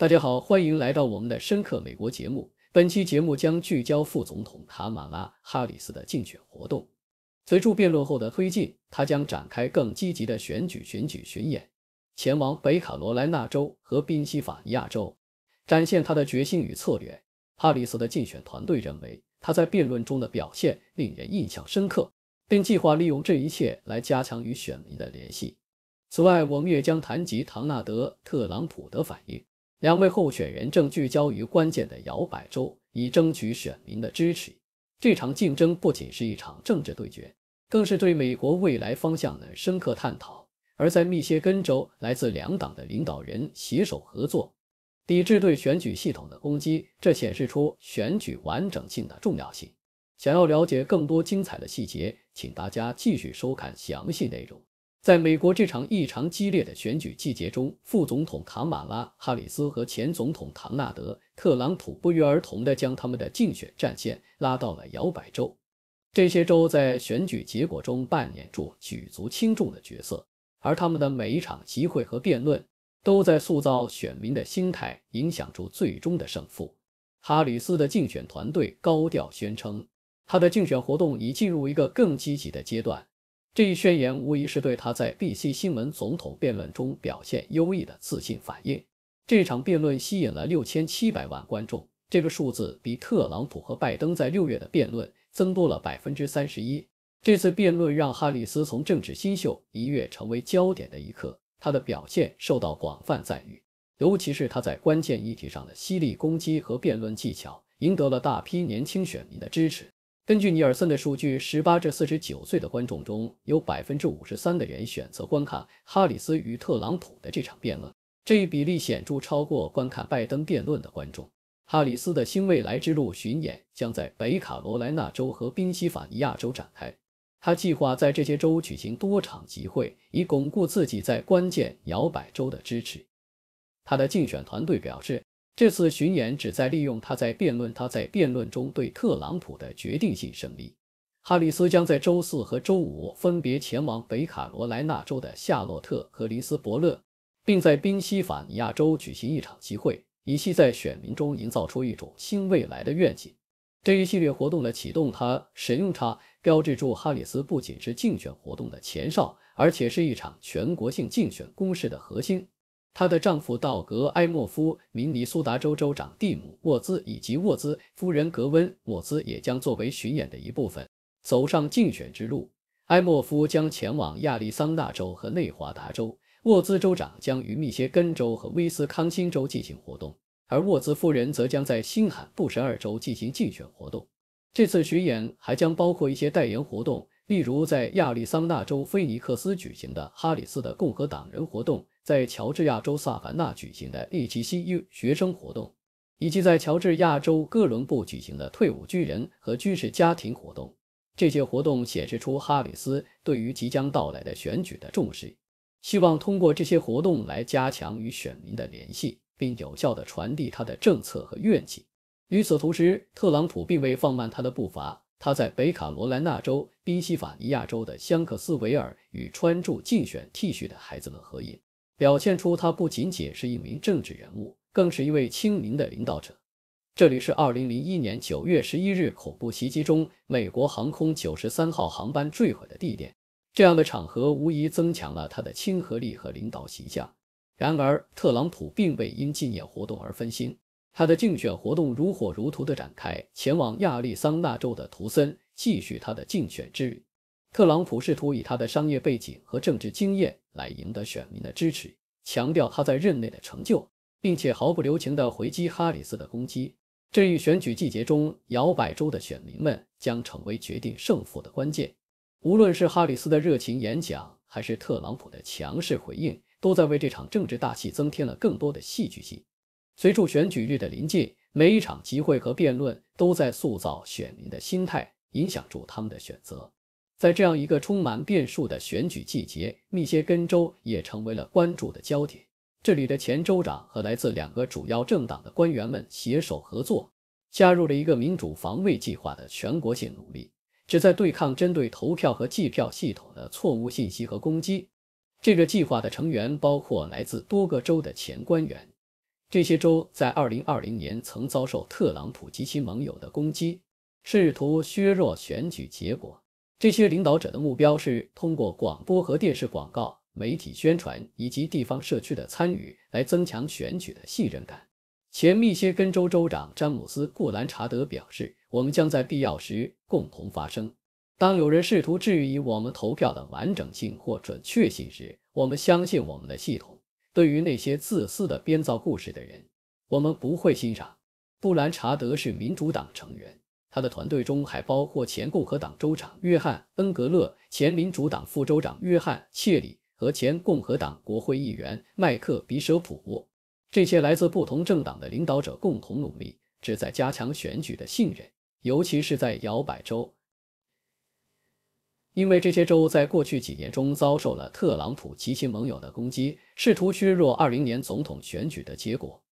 大家好，欢迎来到我们的深刻美国节目。本期节目将聚焦副总统卡马拉·哈里斯的竞选活动。随着辩论后的推进，他将展开更积极的选举选举巡演，前往北卡罗来纳州和宾夕法尼亚州，展现他的决心与策略。哈里斯的竞选团队认为他在辩论中的表现令人印象深刻，并计划利用这一切来加强与选民的联系。此外，我们也将谈及唐纳德·特朗普的反应。两位候选人正聚焦于关键的摇摆州，以争取选民的支持。这场竞争不仅是一场政治对决，更是对美国未来方向的深刻探讨。而在密歇根州，来自两党的领导人携手合作，抵制对选举系统的攻击，这显示出选举完整性的重要性。想要了解更多精彩的细节，请大家继续收看详细内容。在美国这场异常激烈的选举季节中，副总统卡马拉·哈里斯和前总统唐纳德·特朗普不约而同地将他们的竞选战线拉到了摇摆州。这些州在选举结果中扮演着举足轻重的角色，而他们的每一场集会和辩论都在塑造选民的心态，影响住最终的胜负。哈里斯的竞选团队高调宣称，他的竞选活动已进入一个更积极的阶段。这一宣言无疑是对他在 BC 新闻总统辩论中表现优异的自信反应。这场辩论吸引了六千七百万观众，这个数字比特朗普和拜登在六月的辩论增多了百分之三十一。这次辩论让哈里斯从政治新秀一跃成为焦点的一刻，他的表现受到广泛赞誉，尤其是他在关键议题上的犀利攻击和辩论技巧，赢得了大批年轻选民的支持。根据尼尔森的数据，十八至四十九岁的观众中有百分之五十三的人选择观看哈里斯与特朗普的这场辩论，这一比例显著超过观看拜登辩论的观众。哈里斯的新未来之路巡演将在北卡罗来纳州和宾夕法尼亚州展开，他计划在这些州举行多场集会，以巩固自己在关键摇摆州的支持。他的竞选团队表示。这次巡演旨在利用他在辩论，他在辩论中对特朗普的决定性胜利。哈里斯将在周四和周五分别前往北卡罗来纳州的夏洛特和里斯伯勒，并在宾夕法尼亚州举行一场集会，以期在选民中营造出一种新未来的愿景。这一系列活动的启动，他使用它标志住哈里斯不仅是竞选活动的前哨，而且是一场全国性竞选攻势的核心。她的丈夫道格·埃默夫、明尼苏达州州长蒂姆·沃兹以及沃兹夫人格温·沃兹也将作为巡演的一部分走上竞选之路。埃默夫将前往亚利桑那州和内华达州，沃兹州长将与密歇根州和威斯康星州进行活动，而沃兹夫人则将在新罕布什尔州进行竞选活动。这次巡演还将包括一些代言活动，例如在亚利桑那州菲尼克斯举行的哈里斯的共和党人活动。在乔治亚州萨凡纳举行的利 c 西 u 学生活动，以及在乔治亚州哥伦布举行的退伍军人和军事家庭活动，这些活动显示出哈里斯对于即将到来的选举的重视，希望通过这些活动来加强与选民的联系，并有效地传递他的政策和愿景。与此同时，特朗普并未放慢他的步伐，他在北卡罗来纳州、宾夕法尼亚州的香克斯维尔与穿住竞选 T 恤的孩子们合影。表现出他不仅仅是一名政治人物，更是一位亲民的领导者。这里是2001年9月11日恐怖袭击中美国航空93号航班坠毁的地点。这样的场合无疑增强了他的亲和力和领导形象。然而，特朗普并未因纪念活动而分心，他的竞选活动如火如荼地展开，前往亚利桑那州的图森，继续他的竞选之旅。特朗普试图以他的商业背景和政治经验来赢得选民的支持，强调他在任内的成就，并且毫不留情的回击哈里斯的攻击。这一选举季节中摇摆州的选民们将成为决定胜负的关键。无论是哈里斯的热情演讲，还是特朗普的强势回应，都在为这场政治大戏增添了更多的戏剧性。随着选举日的临近，每一场集会和辩论都在塑造选民的心态，影响住他们的选择。在这样一个充满变数的选举季节，密歇根州也成为了关注的焦点。这里的前州长和来自两个主要政党的官员们携手合作，加入了一个民主防卫计划的全国性努力，旨在对抗针对投票和计票系统的错误信息和攻击。这个计划的成员包括来自多个州的前官员，这些州在2020年曾遭受特朗普及其盟友的攻击，试图削弱选举结果。这些领导者的目标是通过广播和电视广告、媒体宣传以及地方社区的参与来增强选举的信任感。前密歇根州州长詹姆斯·布兰查德表示：“我们将在必要时共同发声。当有人试图质疑我们投票的完整性或准确性时，我们相信我们的系统。对于那些自私的编造故事的人，我们不会欣赏。”布兰查德是民主党成员。他的团队中还包括前共和党州长约翰·恩格勒、前民主党副州长约翰·切里和前共和党国会议员麦克·比舍普沃。这些来自不同政党的领导者共同努力，旨在加强选举的信任，尤其是在摇摆州，因为这些州在过去几年中遭受了特朗普及其盟友的攻击，试图削弱20年总统选举的结果。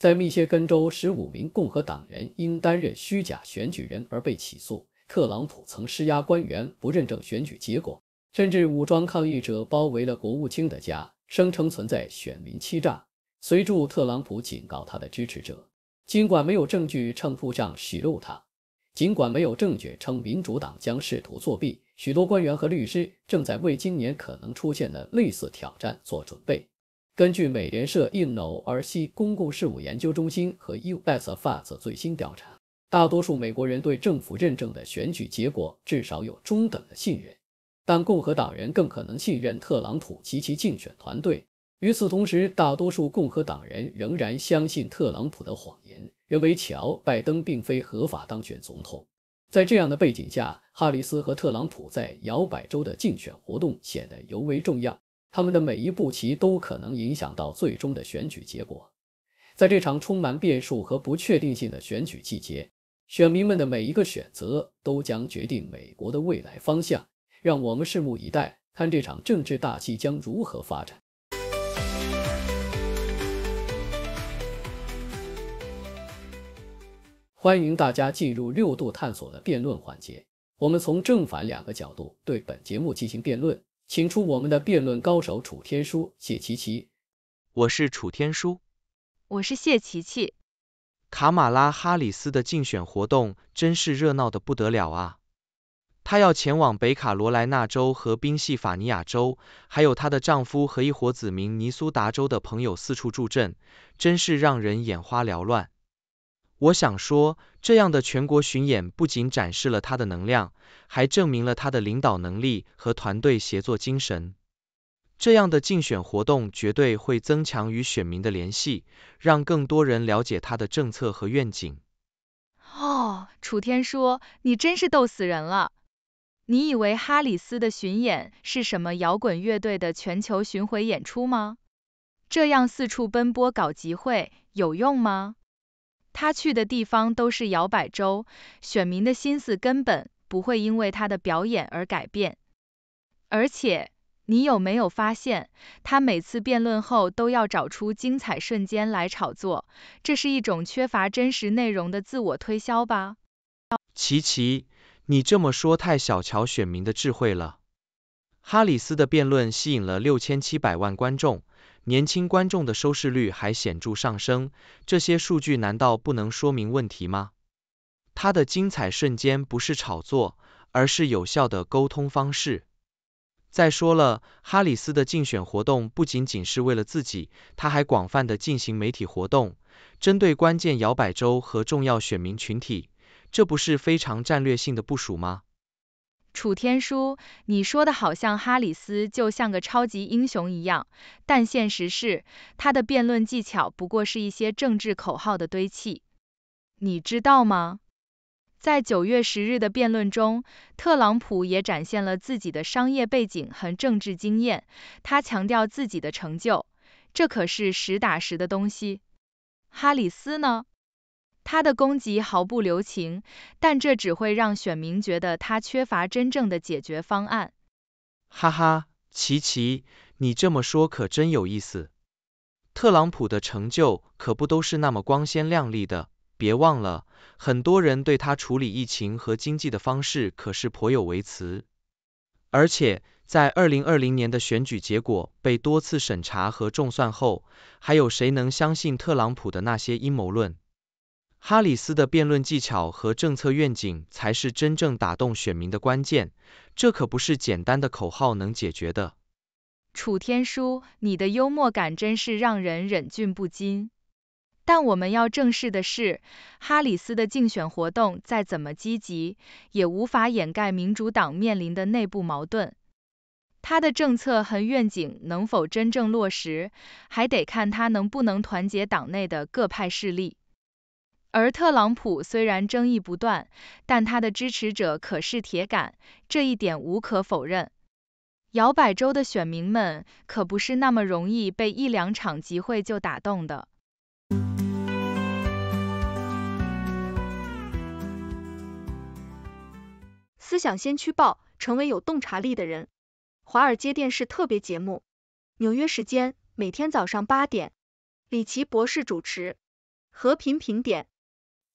在密歇根州，十五名共和党人因担任虚假选举人而被起诉。特朗普曾施压官员不认证选举结果，甚至武装抗议者包围了国务卿的家，声称存在选民欺诈。随著特朗普警告他的支持者，尽管没有证据称副上洗路他，尽管没有证据称民主党将试图作弊，许多官员和律师正在为今年可能出现的类似挑战做准备。根据美联社、i n n o c 公共事务研究中心和 U.S. Facts 最新调查，大多数美国人对政府认证的选举结果至少有中等的信任，但共和党人更可能信任特朗普及其竞选团队。与此同时，大多数共和党人仍然相信特朗普的谎言，认为乔·拜登并非合法当选总统。在这样的背景下，哈里斯和特朗普在摇摆州的竞选活动显得尤为重要。他们的每一步棋都可能影响到最终的选举结果。在这场充满变数和不确定性的选举季节，选民们的每一个选择都将决定美国的未来方向。让我们拭目以待，看这场政治大戏将如何发展。欢迎大家进入六度探索的辩论环节，我们从正反两个角度对本节目进行辩论。请出我们的辩论高手楚天舒、谢琪琪。我是楚天舒，我是谢琪琪。卡马拉哈里斯的竞选活动真是热闹的不得了啊！她要前往北卡罗来纳州和宾夕法尼亚州，还有她的丈夫和一伙子名尼苏达州的朋友四处助阵，真是让人眼花缭乱。我想说，这样的全国巡演不仅展示了他的能量，还证明了他的领导能力和团队协作精神。这样的竞选活动绝对会增强与选民的联系，让更多人了解他的政策和愿景。哦，楚天说，你真是逗死人了！你以为哈里斯的巡演是什么摇滚乐队的全球巡回演出吗？这样四处奔波搞集会有用吗？他去的地方都是摇摆州，选民的心思根本不会因为他的表演而改变。而且，你有没有发现，他每次辩论后都要找出精彩瞬间来炒作？这是一种缺乏真实内容的自我推销吧？琪琪，你这么说太小瞧选民的智慧了。哈里斯的辩论吸引了六千七百万观众。年轻观众的收视率还显著上升，这些数据难道不能说明问题吗？他的精彩瞬间不是炒作，而是有效的沟通方式。再说了，哈里斯的竞选活动不仅仅是为了自己，他还广泛的进行媒体活动，针对关键摇摆州和重要选民群体，这不是非常战略性的部署吗？楚天舒，你说的好像哈里斯就像个超级英雄一样，但现实是，他的辩论技巧不过是一些政治口号的堆砌。你知道吗？在九月十日的辩论中，特朗普也展现了自己的商业背景和政治经验，他强调自己的成就，这可是实打实的东西。哈里斯呢？他的攻击毫不留情，但这只会让选民觉得他缺乏真正的解决方案。哈哈，琪琪，你这么说可真有意思。特朗普的成就可不都是那么光鲜亮丽的，别忘了，很多人对他处理疫情和经济的方式可是颇有微词。而且，在2020年的选举结果被多次审查和重算后，还有谁能相信特朗普的那些阴谋论？哈里斯的辩论技巧和政策愿景才是真正打动选民的关键，这可不是简单的口号能解决的。楚天舒，你的幽默感真是让人忍俊不禁。但我们要正视的是，哈里斯的竞选活动再怎么积极，也无法掩盖民主党面临的内部矛盾。他的政策和愿景能否真正落实，还得看他能不能团结党内的各派势力。而特朗普虽然争议不断，但他的支持者可是铁杆，这一点无可否认。摇摆州的选民们可不是那么容易被一两场集会就打动的。思想先驱报，成为有洞察力的人。华尔街电视特别节目，纽约时间每天早上八点，李奇博士主持。和平评点。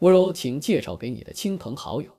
温柔，请介绍给你的亲朋好友。